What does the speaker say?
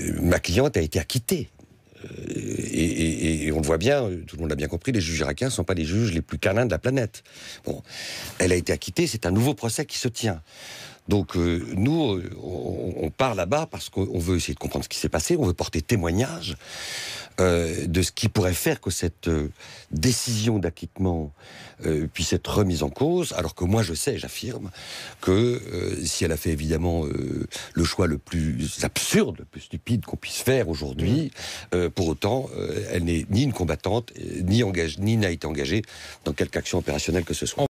Euh, ma cliente a été acquittée. Euh, et, on le voit bien, euh, tout le monde l'a bien compris, les juges irakiens ne sont pas les juges les plus canins de la planète. Bon, elle a été acquittée, c'est un nouveau procès qui se tient. Donc nous, on, on part là-bas parce qu'on veut essayer de comprendre ce qui s'est passé, on veut porter témoignage, euh, de ce qui pourrait faire que cette euh, décision d'acquittement euh, puisse être remise en cause, alors que moi je sais, j'affirme, que si elle a fait évidemment le choix le plus absurde, le plus stupide qu'on puisse faire aujourd'hui, mmh. pour autant, elle n'est ni une combattante, ni, engage, ni n'a été engagée dans quelque action opérationnelle que ce soit.